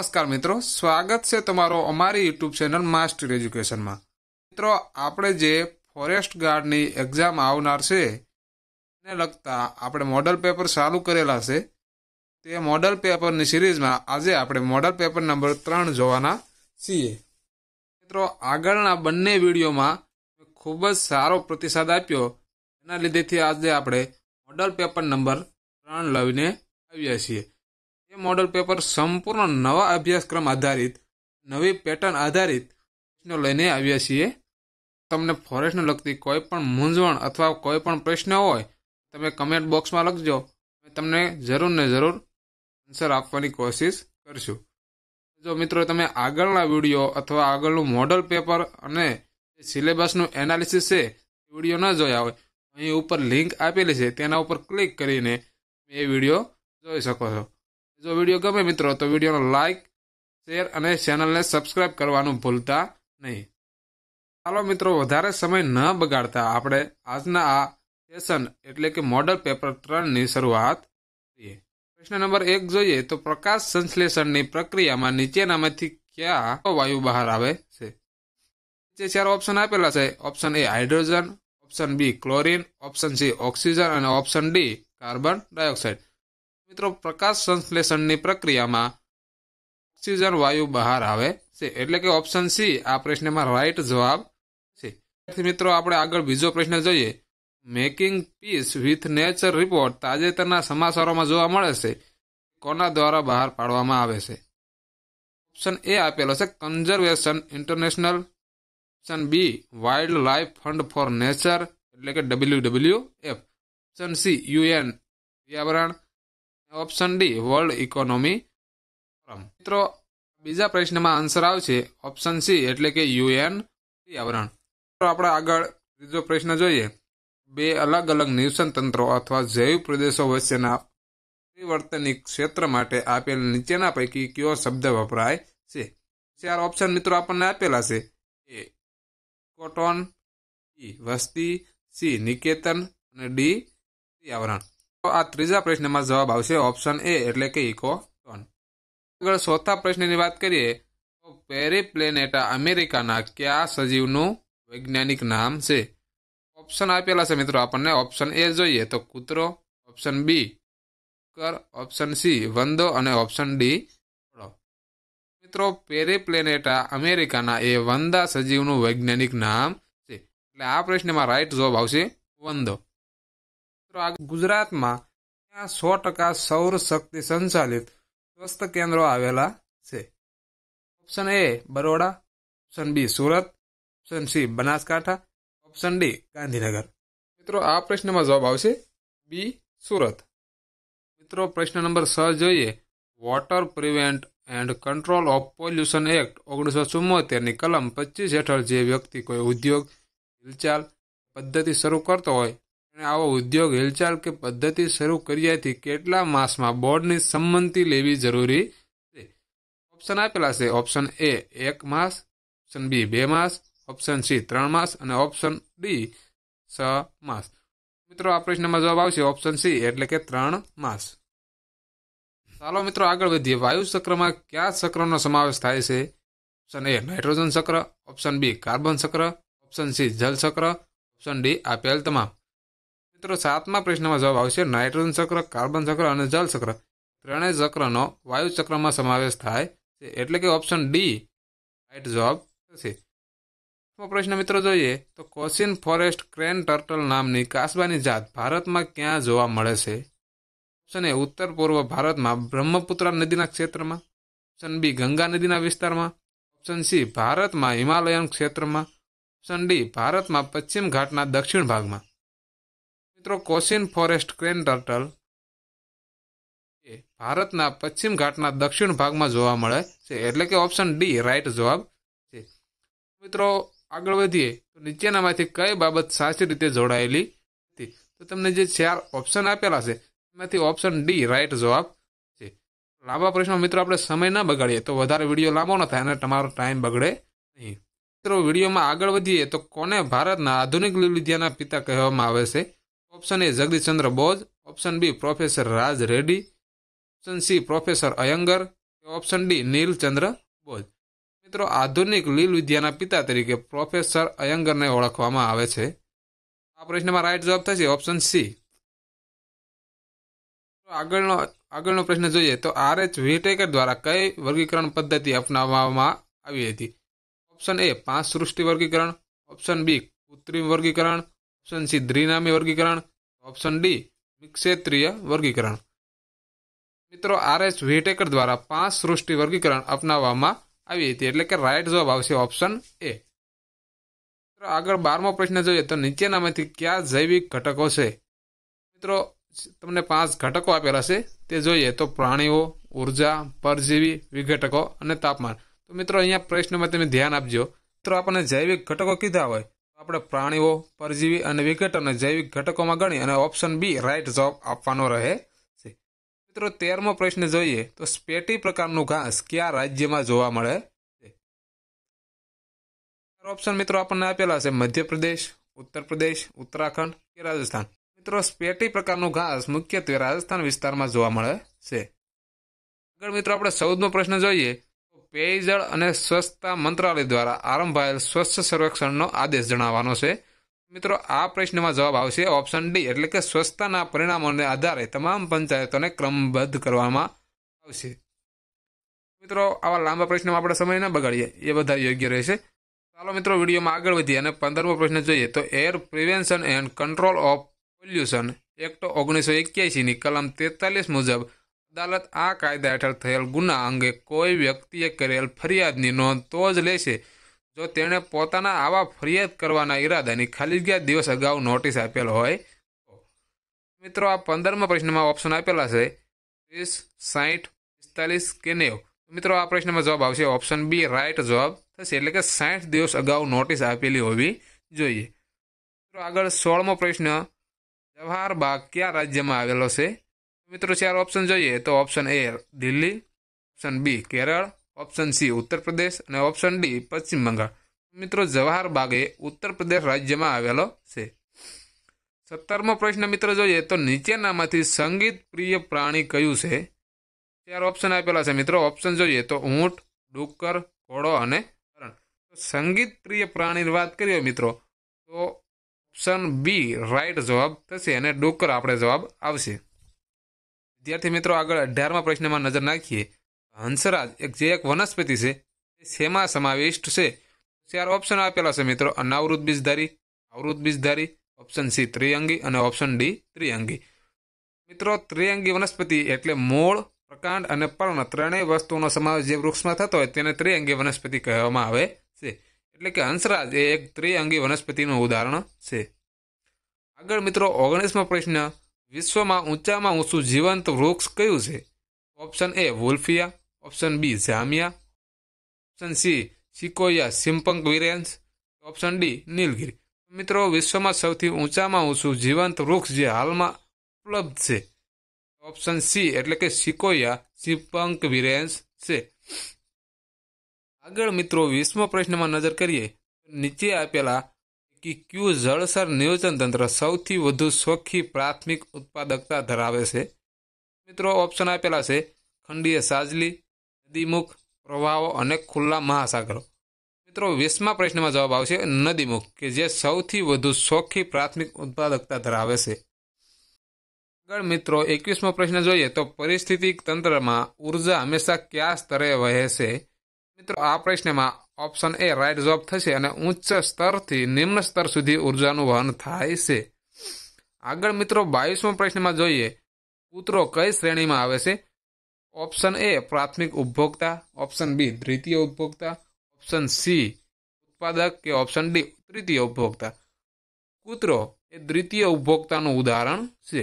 નમસ્કાર મિત્રો સ્વાગત છે તમારો અમારી યુટ્યુબ ચેનલ માસ્ટર એજ્યુકેશનમાં મિત્રો આપણે જે ફોરેસ્ટ ગાર્ડની એક્ઝામ આવનાર છે એને લગતા આપણે મોડલ પેપર ચાલુ કરેલા છે તે મોડલ પેપરની સિરીઝમાં આજે આપણે મોડલ પેપર નંબર ત્રણ જોવાના છીએ મિત્રો આગળના બંને વિડીયોમાં ખૂબ જ સારો પ્રતિસાદ આપ્યો એના લીધેથી આજે આપણે મોડલ પેપર નંબર ત્રણ લઈને આવ્યા છીએ એ મોડલ પેપર સંપૂર્ણ નવા અભ્યાસક્રમ આધારિત નવી પેટર્ન આધારિત પ્રશ્નો લઈને આવ્યા છીએ તમને ફોરેસ્ટને લગતી કોઈ પણ મૂંઝવણ અથવા કોઈ પણ પ્રશ્ન હોય તમે કમેન્ટ બોક્સમાં લખજો તમને જરૂર ને જરૂર આન્સર આપવાની કોશિશ કરશું જો મિત્રો તમે આગળના વિડીયો અથવા આગળનું મોડલ પેપર અને સિલેબસનું એનાલિસિસ છે વિડીયો ન જોયા હોય અહીં ઉપર લિંક આપેલી છે તેના ઉપર ક્લિક કરીને એ વિડીયો જોઈ શકો છો જો વિડીયો ગમે મિત્રો તો વિડીયોનો લાઇક શેર અને ચેનલને સબસ્ક્રાઇબ કરવાનું ભૂલતા નહીં ચાલો મિત્રો વધારે સમય ન બગાડતા આપણે આજના આ સેશન એટલે કે મોડલ પેપર ત્રણની શરૂઆત કરીએ પ્રશ્ન નંબર એક જોઈએ તો પ્રકાશ સંશ્લેષણની પ્રક્રિયામાં નીચેનામાંથી ક્યાં વાયુ બહાર આવે છે નીચે ચાર ઓપ્શન આપેલા છે option A hydrogen option B chlorine option C oxygen અને ઓપ્શન ડી કાર્બન ડાયોક્સાઇડ મિત્રો પ્રકાશ સંશ્લેષણની પ્રક્રિયામાં ઓક્સિજન વાયુ બહાર આવે છે એટલે કે ઓપ્શન સી આ પ્રશ્નમાં રાઈટ જવાબ છે મિત્રો આપણે આગળ બીજો પ્રશ્ન જોઈએ making peace with nature report તાજેતરના સમાચારોમાં જોવા મળે છે કોના દ્વારા બહાર પાડવામાં આવે છે ઓપ્શન એ આપેલો છે conservation international option B wild life fund for nature એટલે કે W W F option C UN પર્યાવરણ option D world economy forum મિત્રો બીજા પ્રશ્નમાં આન્સર આવશે ઓપ્શન સી એટલે કે યુએન આવરણ આપણે આગળ ત્રીજો પ્રશ્ન જોઈએ બે અલગ અલગ નિવસન તંત્રો અથવા જૈવ પ્રદેશો વચ્ચેના પરિવર્તનિક ક્ષેત્ર માટે આપેલ નીચેના પૈકી કયો શબ્દ વપરાય છે ચાર ઓપ્શન મિત્રો આપણને આપેલા છે એ કોટોન ઈ વસ્તી સી નિકેતન અને ડી આવરણ આ ત્રીજા પ્રશ્નમાં જવાબ આવશે ઓપ્શન એ એટલે કે ઇકો ટોન આગળ ચોથા પ્રશ્નની વાત કરીએ તો પેરીપ્લેનેટા અમેરિકાના કયા સજીવનું વૈજ્ઞાનિક નામ છે ઓપ્શન આપેલા છે મિત્રો આપણને ઓપ્શન એ જોઈએ તો કૂતરો ઓપ્શન બી કર ઓપ્શન સી વંદો અને ઓપ્શન ડી મિત્રો પેરીપ્લેનેટા અમેરિકાના એ વંદા સજીવનું વૈજ્ઞાનિક નામ છે એટલે આ પ્રશ્નમાં રાઈટ જવાબ આવશે વંદો ગુજરાતમાં ત્યાં સો ટકા સૌર શક્તિ સંચાલિત સ્વસ્થ કેન્દ્રો આવેલા છે option A Baroda option B Surat option C Banaskantha option D Gandhinagar મિત્રો આ પ્રશ્નમાં જવાબ આવશે બી સુરત મિત્રો પ્રશ્ન નંબર છ જોઈએ water prevent and control of pollution act ઓગણીસો ચુમ્મોતેરની કલમ પચીસ હેઠળ જે વ્યક્તિ કોઈ ઉદ્યોગ હિલચાલ પદ્ધતિ શરૂ કરતો હોય અને આવો ઉદ્યોગ હિલચાલ કે પદ્ધતિ શરૂ કર્યાથી કેટલા માસમાં બોર્ડની સંમતિ લેવી જરૂરી છે ઓપ્શન આપેલા છે ઓપ્શન એ એક માસ ઓપ્શન બી બે માસ ઓપ્શન સી ત્રણ માસ અને ઓપ્શન ડી છ માસ મિત્રો આ પ્રશ્નમાં જવાબ આવશે ઓપ્શન સી એટલે કે ત્રણ માસ ચાલો મિત્રો આગળ વધીએ વાયુ ચક્રમાં કયા ચક્રનો સમાવેશ થાય છે ઓપ્શન એ નાઇટ્રોજન ચક્ર ઓપ્શન બી કાર્બન ચક્ર ઓપ્શન સી જલ ચક્ર ઓપ્શન ડી આપેલ તમામ મિત્રો સાતમા પ્રશ્નમાં જવાબ આવશે નાઇટ્રોજન ચક્ર કાર્બન ચક્ર અને જલ ચક્ર ત્રણેય ચક્રનો વાયુ ચક્રમાં સમાવેશ થાય છે એટલે કે ઓપ્શન ડી રાઇટ જવાબ થશે પ્રશ્ન મિત્રો જોઈએ તો કોશિન ફોરેસ્ટ ક્રેન ટર્ટલ નામની કાસબાની જાત ભારતમાં ક્યાં જોવા મળે છે ઓપ્શન એ ઉત્તર પૂર્વ ભારતમાં બ્રહ્મપુત્રા નદીના ક્ષેત્રમાં ઓપ્શન બી ગંગા નદીના વિસ્તારમાં ઓપ્શન સી ભારતમાં હિમાલયન ક્ષેત્રમાં ઓપ્શન ડી ભારતમાં પશ્ચિમ ઘાટના દક્ષિણ ભાગમાં મિત્રો કોસિન ફોરેસ્ટ ક્રેન ટર્ટલ એ ભારતના પશ્ચિમ ઘાટના દક્ષિણ ભાગમાં જોવા મળે છે એટલે કે ઓપ્શન ડી રાઈટ જવાબ છે મિત્રો આગળ વધીએ તો નીચેનામાંથી કઈ બાબત સાચી રીતે જોડાયેલી હતી તો તમને જે ચાર ઓપ્શન આપેલા છે એમાંથી ઓપ્શન ડી રાઈટ જવાબ છે લાંબા પ્રશ્નો મિત્રો આપણે સમય ન બગાડીએ તો વધારે વિડીયો લાંબો ન થાય અને તમારો ટાઈમ બગડે નહીં મિત્રો વિડીયોમાં આગળ વધીએ તો કોને ભારતના આધુનિક લુલિધિયાના પિતા કહેવામાં આવે છે option A Jagadish Chandra Bose option B professor Raj Reddy option C professor Iyengar option D Nilchandra Bose મિત્રો આધુનિક લીલ વિદ્યાના પિતા તરીકે પ્રોફેસર અયંગરને ઓળખવામાં આવે છે આ પ્રશ્નમાં રાઈટ જવાબ થશે ઓપ્શન સી આગળનો આગળનો પ્રશ્ન જોઈએ તો આર એચ વિટેકર દ્વારા કઈ વર્ગીકરણ પદ્ધતિ અપનાવવામાં આવી હતી ઓપ્શન એ પાંચ સૃષ્ટિ વર્ગીકરણ ઓપ્શન બી કૃત્રિમ વર્ગીકરણ ઓપ્શન સી દ્વિનામી વર્ગીકરણ ઓપ્શન ડી ક્ષેત્રીય વર્ગીકરણ મિત્રો આર એસ વેટેકર દ્વારા પાંચ સૃષ્ટિ વર્ગીકરણ અપનાવવામાં આવી હતી એટલે કે રાઇટ જવાબ આવશે ઓપ્શન એ આગળ બારમો પ્રશ્ન જોઈએ તો નીચેનામાંથી કયા જૈવિક ઘટકો છે મિત્રો તમને પાંચ ઘટકો આપેલા છે તે જોઈએ તો પ્રાણીઓ ઉર્જા પરજીવી વિઘટકો અને તાપમાન તો મિત્રો અહીંયા પ્રશ્નમાં તમે ધ્યાન આપજો મિત્રો આપણને જૈવિક ઘટકો કીધા હોય આપણે પ્રાણીઓ પરજીવી અને વિઘટ અને જૈવિક ઘટકોમાં ગણી અને ઓપ્શન બી રાઈટ જવાબ આપવાનો રહે છે મિત્રો તેરમો પ્રશ્ન જોઈએ તો સ્પેટી પ્રકારનું ઘાસ કયા રાજ્યમાં જોવા મળે છે ઓપ્શન મિત્રો આપણને આપેલા છે મધ્યપ્રદેશ ઉત્તર પ્રદેશ ઉત્તરાખંડ કે રાજસ્થાન મિત્રો સ્પેટી પ્રકારનું ઘાસ મુખ્યત્વે રાજસ્થાન વિસ્તારમાં જોવા મળે છે આગળ મિત્રો આપણે ચૌદમો પ્રશ્ન જોઈએ પેયજળ અને સ્વચ્છતા મંત્રાલય દ્વારા આરંભાયેલ સ્વચ્છ સર્વેક્ષણનો આદેશ જણાવવાનો છે મિત્રો આ પ્રશ્નમાં જવાબ આવશે ઓપ્શન ડી એટલે કે સ્વચ્છતાના પરિણામોને આધારે તમામ પંચાયતોને ક્રમબદ્ધ કરવામાં આવશે મિત્રો આવા લાંબા પ્રશ્નમાં આપણે સમય ન બગાડીએ એ બધા યોગ્ય રહેશે ચાલો મિત્રો વિડીયોમાં આગળ વધીએ અને પંદરમો પ્રશ્ન જોઈએ તો air prevention and control of pollution act ઓગણીસો એક્યાસીની કલમ તેતાલીસ મુજબ અદાલત આ કાયદા હેઠળ થયેલ ગુના અંગે કોઈ વ્યક્તિએ કરેલ ફરિયાદની નોંધ તો જ લેશે જો તેણે પોતાના આવા ફરિયાદ કરવાના ઈરાદાની ખાલી ગયા દિવસ અગાઉ નોટિસ આપેલ હોય મિત્રો આ પંદરમા પ્રશ્નમાં ઓપ્શન આપેલા છે ત્રીસ સાઠ પિસ્તાલીસ કે નેવું મિત્રો આ પ્રશ્નમાં જવાબ આવશે ઓપ્શન બી રાઇટ જવાબ થશે એટલે કે સાઠ દિવસ અગાઉ નોટિસ આપેલી હોવી જોઈએ મિત્રો આગળ સોળમો પ્રશ્ન જવાહર બાગ કયા રાજ્યમાં આવેલો છે મિત્રો ચાર ઓપ્શન જોઈએ તો option A Delhi option B Kerala option C Uttar Pradesh અને ઓપ્શન ડી પશ્ચિમ બંગાળ મિત્રો જવાહર બાગ એ ઉત્તર પ્રદેશ રાજ્યમાં આવેલો છે સત્તરમો પ્રશ્ન મિત્રો જોઈએ તો નીચેનામાંથી સંગીત પ્રિય પ્રાણી કયું છે ચાર ઓપ્શન આપેલા છે મિત્રો ઓપ્શન જોઈએ તો ઊંટ ડુક્કર ઘોડો અને હરણ સંગીત પ્રિય પ્રાણીની વાત કરીએ મિત્રો તો ઓપ્શન બી રાઈટ જવાબ થશે અને ડુક્કર આપણે જવાબ આવશે વિદ્યાર્થી મિત્રો આગળ અઢારમા પ્રશ્નમાં નજર નાખીએ હંસરાજ એક જે એક વનસ્પતિ છે તે શેમાં સમાવિષ્ટ છે ચાર ઓપ્શન આપેલા છે મિત્રો અનાવૃત બીજધારી આવૃત બીજધારી ઓપ્શન સી ત્રિઅંગી અને ઓપ્શન ડી ત્રિઅંગી મિત્રો ત્રિઅંગી વનસ્પતિ એટલે મૂળ પ્રકાંડ અને પર્ણ ત્રણેય વસ્તુનો સમાવેશ જે વૃક્ષમાં થતો હોય તેને ત્રિઅંગી વનસ્પતિ કહેવામાં આવે છે એટલે કે હંસરાજ એ એક ત્રિઅંગી વનસ્પતિનું ઉદાહરણ છે આગળ મિત્રો ઓગણીસમો પ્રશ્ન વિશ્વમાં ઊંચામાં ઊંચું જીવંત વૃક્ષ કયું છે option A wolffia option B જામિયા ઓપ્શન સી સિકોયા સિમ્પંક વિરેન્સ ઓપ્શન ડી નીલગીરી મિત્રો વિશ્વમાં સૌથી ઊંચામાં ઊંચું જીવંત વૃક્ષ જે હાલમાં ઉપલબ્ધ છે ઓપ્શન સી એટલે કે સિકોયા સિમ્પંક વિરેન્સ છે આગળ મિત્રો વિશ્વ પ્રશ્નમાં નજર કરીએ નીચે આપેલા કે ક્યુ જળસર નિયોજન તંત્ર સૌથી વધુ સોખી પ્રાથમિક ઉત્પાદકતા ધરાવે છે મિત્રો ઓપ્શન આપેલા છે ખંડીય સાજલી નદીમુખ પ્રવાહો અને ખુલ્લા મહાસાગરો મિત્રો વીસમા પ્રશ્નમાં જવાબ આવશે નદીમુખ કે જે સૌથી વધુ સોખી પ્રાથમિક ઉત્પાદકતા ધરાવે છે આગળ મિત્રો એકવીસમો પ્રશ્ન જોઈએ તો પરિસ્થિતિક તંત્રમાં ઉર્જા હંમેશા કયા સ્તરે વહે છે મિત્રો આ પ્રશ્નમાં ઓપ્શન એ રાઇટ જોબ થશે અને ઉચ્ચ સ્તરથી નિમ્ન સ્તર સુધી ઉર્જાનું વહન થાય છે આગળ મિત્રો બાવીસમો પ્રશ્નમાં જોઈએ કૂતરો કઈ શ્રેણીમાં આવે છે ઓપ્શન એ પ્રાથમિક ઉપભોક્તા ઓપ્શન બી દ્વિતીય ઉપભોક્તા ઓપ્શન સી ઉત્પાદક કે ઓપ્શન ડી તૃતીય ઉપભોક્તા કૂતરો એ દ્વિતીય ઉપભોક્તાનું ઉદાહરણ છે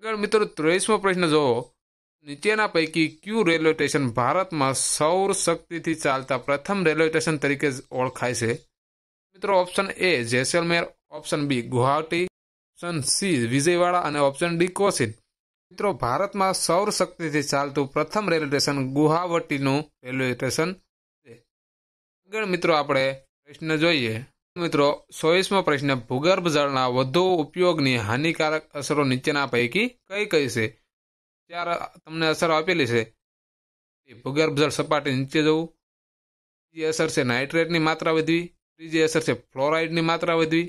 આગળ મિત્રો ત્રેવીસમો પ્રશ્ન જોવો નીચેના પૈકી ક્યુ રેલવે સ્ટેશન ભારતમાં સૌર શક્તિથી ચાલતા પ્રથમ રેલવે સ્ટેશન તરીકે ઓળખાય છે મિત્રો option A Jaisalmer option B Guwahati option C Vijayawada અને ઓપ્શન ડી કોશિત મિત્રો ભારતમાં સૌર શક્તિથી ચાલતું પ્રથમ રેલવે સ્ટેશન ગુવાહાટીનું રેલવે સ્ટેશન છે આગળ મિત્રો આપણે પ્રશ્ન જોઈએ મિત્રો ચોવીસમો પ્રશ્ન ભૂગર્ભ જળના વધુ ઉપયોગની હાનિકારક અસરો નીચેના પૈકી કઈ કઈ છે ચાર તમને અસર આપેલી છે ભૂગર્ભ જળ સપાટી નીચે જવું બીજી અસર છે નાઇટ્રેટની માત્રા વધવી ત્રીજી અસર છે ફ્લોરાઇડની માત્રા વધવી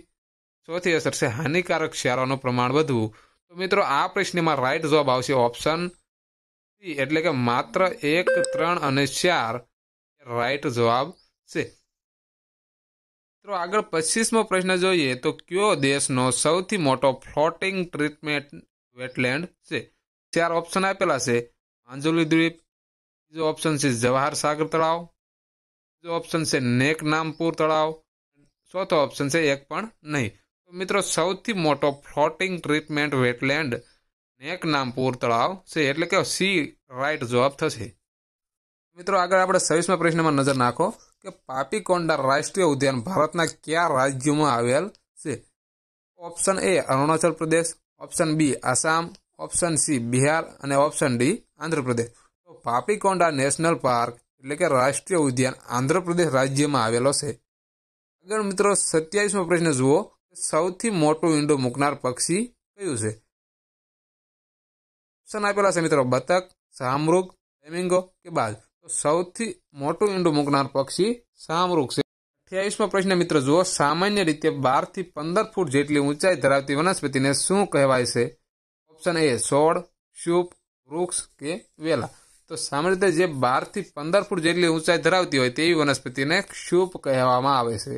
ચોથી અસર છે હાનિકારક ક્ષારોનું પ્રમાણ વધવું તો મિત્રો આ પ્રશ્નમાં રાઇટ જવાબ આવશે ઓપ્શન સી એટલે કે માત્ર એક ત્રણ અને ચાર રાઇટ જવાબ છે મિત્રો આગળ પચીસમો પ્રશ્ન જોઈએ તો કયો દેશનો સૌથી મોટો ફ્લોટિંગ ટ્રીટમેન્ટ વેટલેન્ડ છે ચાર ઓપ્શન આપેલા છે આંજોલી દ્વીપ બીજો ઓપ્શન છે જવાહર સાગર તળાવ બીજો ઓપ્શન છે નેક નામપુર તળાવ ચોથો ઓપ્શન છે એક પણ નહીં તો મિત્રો સૌથી મોટો ફ્લોટિંગ ટ્રીટમેન્ટ વેટલેન્ડ નેક નામપુર તળાવ છે એટલે કે સી રાઇટ જવાબ થશે મિત્રો આગળ આપણે છવ્વીસમાં પ્રશ્નમાં નજર નાખો કે પાપીકોંડા રાષ્ટ્રીય ઉદ્યાન ભારતના કયા રાજ્યોમાં આવેલ છે option A Arunachal Pradesh option B Assam option C Bihar અને ઓપ્શન ડી આંધ્રપ્રદેશ તો પાપીકોંડા નેશનલ પાર્ક એટલે કે રાષ્ટ્રીય ઉદ્યાન આંધ્રપ્રદેશ રાજ્યમાં આવેલો છે આગળ મિત્રો સત્યાવીસમો પ્રશ્ન જુઓ સૌથી મોટું ઈંડું મૂકનાર પક્ષી કયું છે ઓપ્શન આપેલા છે મિત્રો બતક શામૃગ ફ્લેમિંગો કે બાજ તો સૌથી મોટું ઈંડું મૂકનાર પક્ષી શામૃગ છે અઠ્યાવીસમો પ્રશ્ન મિત્રો જુઓ સામાન્ય રીતે બારથી પંદર ફૂટ જેટલી ઊંચાઈ ધરાવતી વનસ્પતિને શું કહેવાય છે ઓપ્શન એ સોળ શુભ વૃક્ષ કે વેલા તો સામાન્ય રીતે જે બારથી પંદર ફૂટ જેટલી ઊંચાઈ ધરાવતી હોય તેવી વનસ્પતિને ક્ષુપ કહેવામાં આવે છે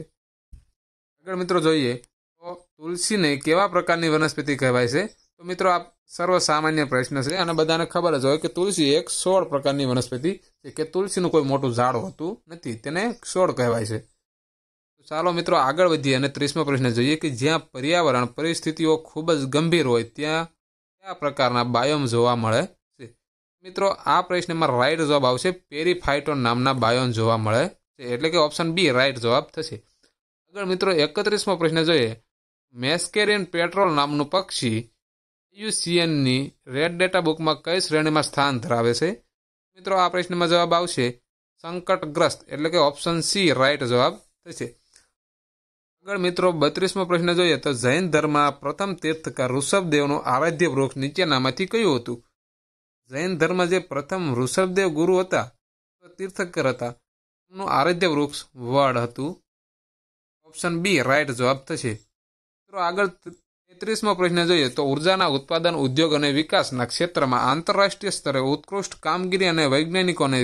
આગળ મિત્રો જોઈએ તો તુલસીને કેવા પ્રકારની વનસ્પતિ કહેવાય છે તો મિત્રો આ સર્વસામાન્ય પ્રશ્ન છે અને બધાને ખબર જ હોય કે તુલસી એક સોળ પ્રકારની વનસ્પતિ છે કે તુલસીનું કોઈ મોટું ઝાડ હોતું નથી તેને સોળ કહેવાય છે ચાલો મિત્રો આગળ વધીએ અને ત્રીસમો પ્રશ્ન જોઈએ કે જ્યાં પર્યાવરણ પરિસ્થિતિઓ ખૂબ જ ગંભીર હોય ત્યાં કયા પ્રકારના બાયોમ જોવા મળે છે મિત્રો આ પ્રશ્નમાં રાઈટ જવાબ આવશે પેરીફાઇટોન નામના બાયોમ જોવા મળે છે એટલે કે ઓપ્શન બી રાઈટ જવાબ થશે આગળ મિત્રો એકત્રીસમો પ્રશ્ન જોઈએ મેસ્કેરિયન પેટ્રોલ નામનું પક્ષી યુસીએનની રેડ ડેટા બુકમાં કઈ શ્રેણીમાં સ્થાન ધરાવે છે મિત્રો આ પ્રશ્નમાં જવાબ આવશે સંકટગ્રસ્ત એટલે કે ઓપ્શન સી રાઈટ જવાબ થશે આગળ મિત્રો બત્રીસમો પ્રશ્ન જોઈએ તો જૈન ધર્મમાં પ્રથમ તીર્થકર ઋષભદેવનું આરાધ્ય વૃક્ષ નીચેનામાંથી કયું હતું જૈન ધર્મ જે પ્રથમ ઋષભદેવ ગુરુ હતા તીર્થકર હતા તેમનું આરાધ્ય વૃક્ષ વડ હતું ઓપ્શન બી રાઇટ જવાબ થશે મિત્રો આગળ તેત્રીસમો પ્રશ્ન જોઈએ તો ઉર્જાના ઉત્પાદન ઉદ્યોગ અને વિકાસના ક્ષેત્રમાં આંતરરાષ્ટ્રીય સ્તરે ઉત્કૃષ્ટ કામગીરી અને વૈજ્ઞાનિકોને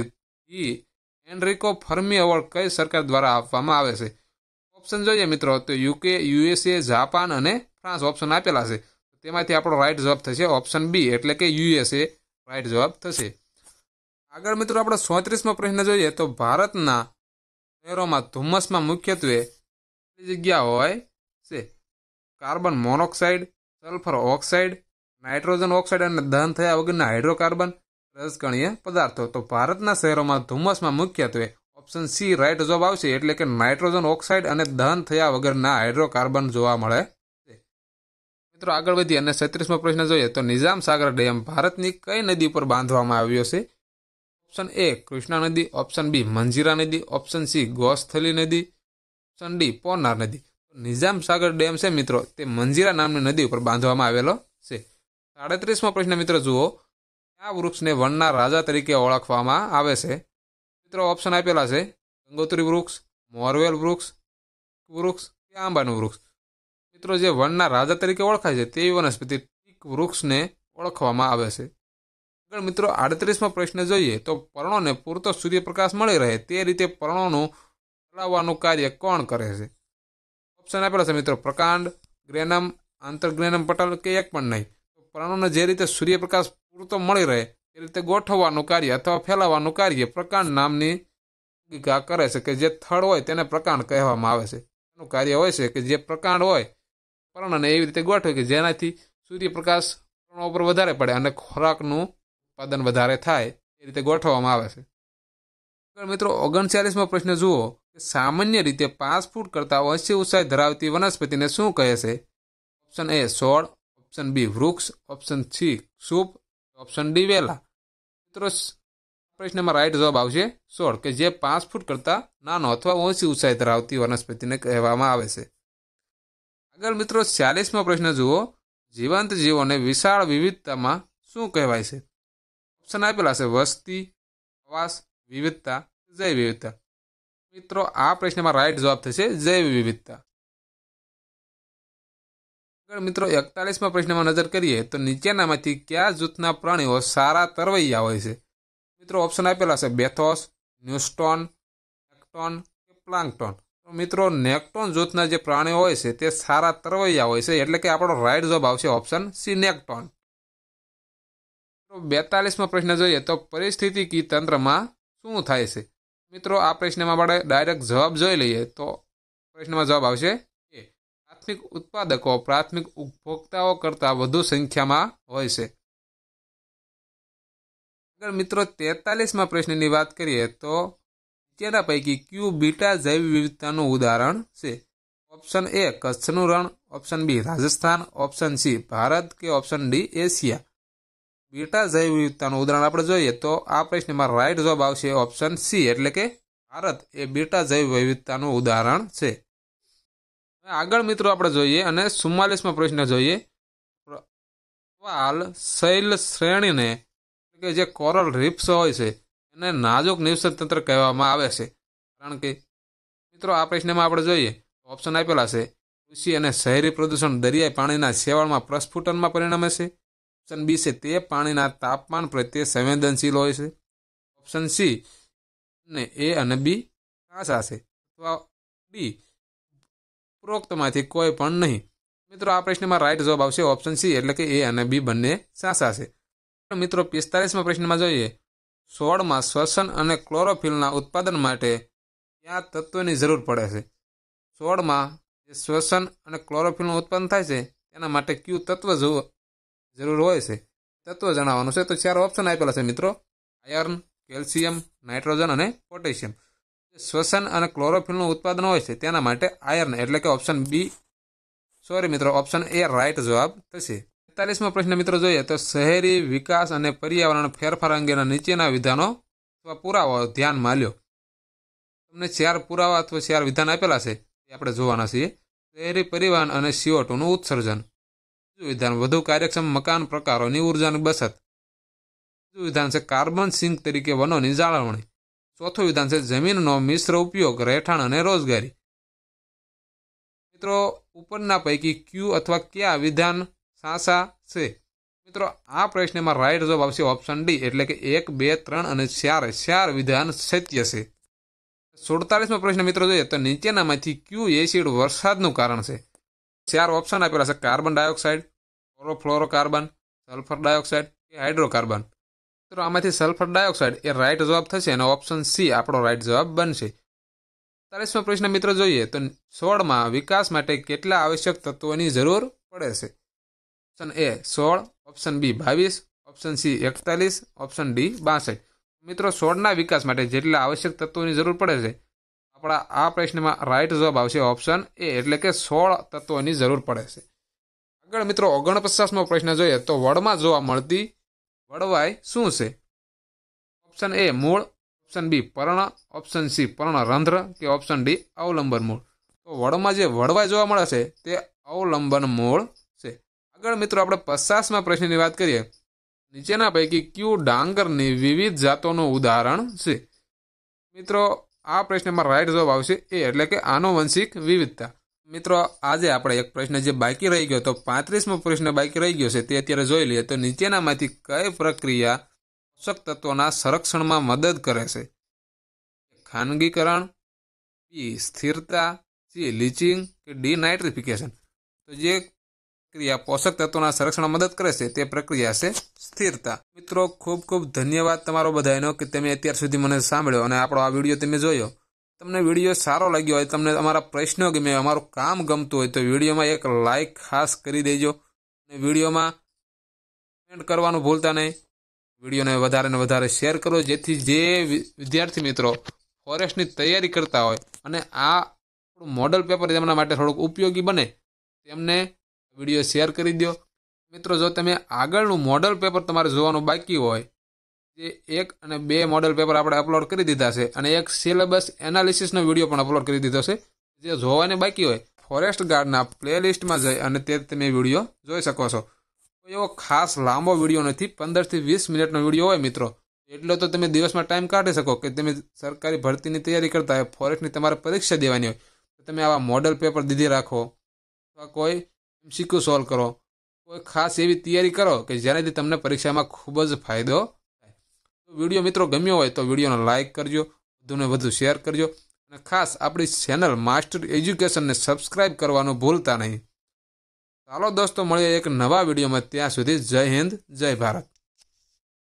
ઈ એનરિકો ફર્મી એવોર્ડ કઈ સરકાર દ્વારા આપવામાં આવે છે ઓપ્શન જોઈએ મિત્રો તો યુકે યુએસએ જાપાન અને ફ્રાન્સ ઓપ્શન આપેલા છે તેમાંથી આપણો રાઈટ જવાબ થશે ઓપ્શન બી એટલે કે યુએસએ રાઈટ જવાબ થશે આગળ મિત્રો આપણે ચોત્રીસમો પ્રશ્ન જોઈએ તો ભારતના શહેરોમાં ધુમ્મસમાં મુખ્યત્વે જગ્યા હોય છે carbon monoxide sulphur oxide nitrogen oxide અને દહન થયા વગરના હાઇડ્રોકાર્બન રસકણીય પદાર્થો તો ભારતના શહેરોમાં ધુમ્મસમાં મુખ્યત્વે ઓપ્શન સી રાઇટ જવાબ આવશે એટલે કે નાઇટ્રોજન ઓક્સાઇડ અને દહન થયા વગરના હાઇડ્રોકાર્બન જોવા મળે મિત્રો આગળ વધી અને છત્રીસમો પ્રશ્ન જોઈએ તો નિઝામ સાગર ડેમ ભારતની કઈ નદી ઉપર બાંધવામાં આવ્યો છે ઓપ્શન એ કૃષ્ણા નદી ઓપ્શન બી મંજીરા નદી ઓપ્શન સી ગોસ્થલી નદી ઓપ્શન ડી પોનાર નદી નિઝામ સાગર ડેમ છે મિત્રો તે મંજીરા નામની નદી ઉપર બાંધવામાં આવેલો છે સાડત્રીસમો પ્રશ્ન મિત્રો જુઓ આ વૃક્ષને વનના રાજા તરીકે ઓળખવામાં આવે છે મિત્રો ઓપ્શન આપેલા છે ગંગોત્રી વૃક્ષ મોરવેલ વૃક્ષ વૃક્ષ કે આંબાનું વૃક્ષ મિત્રો જે વનના રાજા તરીકે ઓળખાય છે તેવી વનસ્પતિ ટીક વૃક્ષને ઓળખવામાં આવે છે આગળ મિત્રો આડત્રીસમાં પ્રશ્ન જોઈએ તો પર્ણોને પૂરતો સૂર્યપ્રકાશ મળી રહે તે રીતે પર્ણોનું ફેલાવવાનું કાર્ય કોણ કરે છે ઓપ્શન આપેલા છે મિત્રો પ્રકાંડ ગ્રેનમ આંતરગ્રેનમ પટલ કે એક પણ નહીં પર્ણોને જે રીતે સૂર્યપ્રકાશ પૂરતો મળી રહે એ રીતે ગોઠવવાનું કાર્ય અથવા ફેલાવવાનું કાર્ય પ્રકાંડ નામની ભૂમિકા કરે છે કે જે થળ હોય તેને પ્રકાંડ કહેવામાં આવે છે એનું કાર્ય હોય છે કે જે પ્રકાંડ હોય પર્ણને એવી રીતે ગોઠવે કે જેનાથી સૂર્યપ્રકાશ ઉપર વધારે પડે અને ખોરાકનું ઉત્પાદન વધારે થાય એ રીતે ગોઠવવામાં આવે છે આગળ મિત્રો ઓગણચાલીસમાં પ્રશ્ન જુઓ કે સામાન્ય રીતે પાંચ ફૂટ કરતાં ઓછી ઊંચાઈ ધરાવતી વનસ્પતિને શું કહે છે ઓપ્શન એ સોળ ઓપ્શન બી વૃક્ષ ઓપ્શન સી સૂપ ઓપ્શન ડી વેલા મિત્રો પ્રશ્નમાં રાઈટ જવાબ આવશે સોળ કે જે પાંચ ફૂટ કરતાં નાનો અથવા ઓછી ઊંચાઈ ધરાવતી વનસ્પતિને કહેવામાં આવે છે આગળ મિત્રો ચાલીસમાં પ્રશ્ન જુઓ જીવંત જીવોને વિશાળ વિવિધતામાં શું કહેવાય છે ઓપ્શન આપેલા છે વસ્તી આવાસ વિવિધતા જૈવ વિવિધતા મિત્રો આ પ્રશ્નમાં રાઈટ જવાબ થશે જૈવ વિવિધતા મિત્રો એકતાલીસમાં પ્રશ્નમાં નજર કરીએ તો નીચેનામાંથી કયા જૂથના પ્રાણીઓ સારા તરવૈયા હોય છે મિત્રો ઓપ્શન આપેલા છે બેથોસ ન્યુસ્ટોન નેક્ટોન કે પ્લાન્કટોન મિત્રો નેક્ટોન જૂથના જે પ્રાણીઓ હોય છે તે સારા તરવૈયા હોય છે એટલે કે આપણો રાઇટ જોબ આવશે ઓપ્શન સી નેક્ટોન બેતાલીસમાં પ્રશ્ન જોઈએ તો પરિસ્થિતિકી તંત્રમાં શું થાય છે મિત્રો આ પ્રશ્નમાં આપણે ડાયરેક્ટ જવાબ જોઈ લઈએ તો પ્રશ્નમાં જવાબ આવશે પ્રાથમિક ઉત્પાદકો પ્રાથમિક ઉપભોક્તાઓ કરતાં વધુ સંખ્યામાં હોય છે આગળ મિત્રો તેતાલીસમાં પ્રશ્નની વાત કરીએ તો નીચેના પૈકી ક્યુ બીટા જૈવ વિવિધતાનું ઉદાહરણ છે ઓપ્શન એ કચ્છનું રણ option B Rajasthan option C Bharat કે ઓપ્શન ડી એશિયા બીટા જૈવ વિવિધતાનું ઉદાહરણ આપણે જોઈએ તો આ પ્રશ્નમાં રાઈટ જવાબ આવશે ઓપ્શન સી એટલે કે ભારત એ બીટા જૈવ વિવિધતાનું ઉદાહરણ છે આગળ મિત્રો આપણે જોઈએ અને સુમાલીસમાં પ્રશ્ન જોઈએ વાલ શૈલ શ્રેણીને કે જે કોરલ રિપ્સ હોય છે એને નાજુક નિવસન તંત્ર કહેવામાં આવે છે કારણ કે મિત્રો આ પ્રશ્નમાં આપણે જોઈએ ઓપ્શન આપેલા છે કૃષિ અને શહેરી પ્રદૂષણ દરિયાઈ પાણીના શેવાળમાં પ્રસ્ફુટનમાં પરિણમે છે ઓપ્શન બી છે તે પાણીના તાપમાન પ્રત્યે સંવેદનશીલ હોય છે ઓપ્શન સી ને એ અને બી કાંસા છે અથવા ડી ઉપરોક્તમાંથી કોઈ પણ નહીં મિત્રો આ પ્રશ્નમાં રાઈટ જવાબ આવશે ઓપ્શન સી એટલે કે એ અને બી બંને સાસા છે મિત્રો પિસ્તાલીસમાં પ્રશ્નમાં જોઈએ સોળમાં શ્વસન અને ક્લોરોફિલના ઉત્પાદન માટે કયા તત્વની જરૂર પડે છે સોળમાં જે શ્વસન અને ક્લોરોફિલનું ઉત્પન્ન થાય છે તેના માટે કયું તત્વ જરૂર હોય છે તત્વ જણાવવાનું છે તો ચાર ઓપ્શન આપેલા છે મિત્રો આયર્ન કેલ્શિયમ નાઇટ્રોજન અને પોટેશિયમ શ્વસન અને ક્લોરોફિલનું ઉત્પાદન હોય છે તેના માટે આયર્ન એટલે કે ઓપ્શન બી સોરી મિત્રો ઓપ્શન એ રાઇટ જવાબ થશે તેતાલીસમો પ્રશ્ન મિત્રો જોઈએ તો શહેરી વિકાસ અને પર્યાવરણ ફેરફાર અંગેના નીચેના વિધાનો અથવા પુરાવા ધ્યાનમાં લ્યો તમને ચાર પુરાવા અથવા ચાર વિધાન આપેલા છે એ આપણે જોવાના છીએ શહેરી પરિવહન અને સીઓટોનું ઉત્સર્જન બીજું વિધાન વધુ કાર્યક્ષમ મકાન પ્રકારોની ઉર્જાની બચત બીજું વિધાન છે કાર્બન સિંક તરીકે વનોની જાળવણી ચોથું વિધાન છે જમીનનો મિશ્ર ઉપયોગ રહેઠાણ અને રોજગારી મિત્રો ઉપરના પૈકી ક્યુ અથવા કયા વિધાન સાસા છે મિત્રો આ પ્રશ્નમાં રાઈટ જવાબ આવશે ઓપ્શન ડી એટલે કે એક બે ત્રણ અને ચાર ચાર વિધાન સત્ય છે સુડતાલીસમો પ્રશ્ન મિત્રો જોઈએ તો નીચેનામાંથી ક્યુ એસિડ વરસાદનું કારણ છે ચાર ઓપ્શન આપેલા છે carbon dioxide chlorofluorocarbon sulphur dioxide કે હાઇડ્રોકાર્બન મિત્રો આમાંથી સલ્ફર ડાયોક્સાઇડ એ રાઇટ જવાબ થશે અને ઓપ્શન સી આપણો રાઇટ જવાબ બનશે ચાલીસમો પ્રશ્ન મિત્રો જોઈએ તો સોળમાં વિકાસ માટે કેટલા આવશ્યક તત્વોની જરૂર પડે છે ઓપ્શન એ સોળ ઓપ્શન બી બાવીસ ઓપ્શન સી એકતાલીસ ઓપ્શન ડી બાસઠ મિત્રો સોળના વિકાસ માટે જેટલા આવશ્યક તત્વોની જરૂર પડે છે આપણા આ પ્રશ્નમાં રાઇટ જવાબ આવશે ઓપ્શન એ એટલે કે સોળ તત્વોની જરૂર પડે છે આગળ મિત્રો ઓગણપચાસમો પ્રશ્ન જોઈએ તો વડમાં જોવા મળતી વળવાય શું છે ઓપ્શન એ મૂળ ઓપ્શન બી પર્ણ ઓપ્શન સી પર્ણરંધ્ર કે ઓપ્શન ડી અવલંબન મૂળ તો વળમાં જે વળવાય જોવા મળે છે તે અવલંબન મૂળ છે આગળ મિત્રો આપણે પચાસમાં પ્રશ્નની વાત કરીએ નીચેના પૈકી ક્યુ ડાંગરની વિવિધ જાતોનું ઉદાહરણ છે મિત્રો આ પ્રશ્નમાં રાઈટ જવાબ આવશે એ એટલે કે આનુવંશિક વિવિધતા મિત્રો આજે આપણે એક પ્રશ્ન જે બાકી રહી ગયો તો પાંત્રીસમો પ્રશ્ન બાકી રહી ગયો છે તે અત્યારે જોઈ લઈએ તો નીચેનામાંથી કઈ પ્રક્રિયા પોષક તત્વોના સંરક્ષણમાં મદદ કરે છે ખાનગીકરણ બી સ્થિરતા સી લીચિંગ કે ડી નાઇટ્રિફિકેશન તો જે પ્રક્રિયા પોષક તત્વોના સંરક્ષણમાં મદદ કરે છે તે પ્રક્રિયા છે સ્થિરતા મિત્રો ખૂબ ખૂબ ધન્યવાદ તમારો બધાનો કે તમે અત્યાર સુધી મને સાંભળ્યો અને આપણો આ વિડીયો તમે જોયો તમને વિડીયો સારો લાગ્યો હોય તમને અમારા પ્રશ્નો ગમે અમારું કામ ગમતું હોય તો વિડીયોમાં એક લાઇક ખાસ કરી દેજો અને વિડીયોમાં કમેન્ટ કરવાનું ભૂલતા નહીં વિડીયોને વધારે ને વધારે શેર કરો જેથી જે વિદ્યાર્થી મિત્રો ફોરેસ્ટની તૈયારી કરતા હોય અને આ મોડલ પેપર તેમના માટે થોડુંક ઉપયોગી બને તેમને વિડીયો શેર કરી દો મિત્રો જો તમે આગળનું મોડલ પેપર તમારે જોવાનું બાકી હોય જે એક અને બે મોડલ પેપર આપણે અપલોડ કરી દીધા છે અને એક સિલેબસ એનાલિસિસનો વિડીયો પણ અપલોડ કરી દીધો છે જે જોવાની બાકી હોય ફોરેસ્ટ ગાર્ડના પ્લેલિસ્ટમાં જઈ અને તે તમે વિડીયો જોઈ શકો છો એવો ખાસ લાંબો વિડીયો નથી પંદરથી વીસ મિનિટનો વિડીયો હોય મિત્રો એટલો તો તમે દિવસમાં ટાઈમ કાઢી શકો કે તમે સરકારી ભરતીની તૈયારી કરતા હોય ફોરેસ્ટની તમારે પરીક્ષા દેવાની હોય તો તમે આવા મોડલ પેપર દીધી રાખો અથવા કોઈ એમસીક્યુ સોલ્વ કરો કોઈ ખાસ એવી તૈયારી કરો કે જેનાથી તમને પરીક્ષામાં ખૂબ જ ફાયદો વિડીયો મિત્રો ગમ્યો હોય તો વિડીયોને લાઇક કરજો વધુને વધુ શેર કરજો અને ખાસ આપણી ચેનલ માસ્ટર એજ્યુકેશનને સબસ્ક્રાઇબ કરવાનું ભૂલતા નહીં ચાલો દોસ્તો મળીએ એક નવા વિડીયોમાં ત્યાં સુધી જય હિન્દ જય ભારત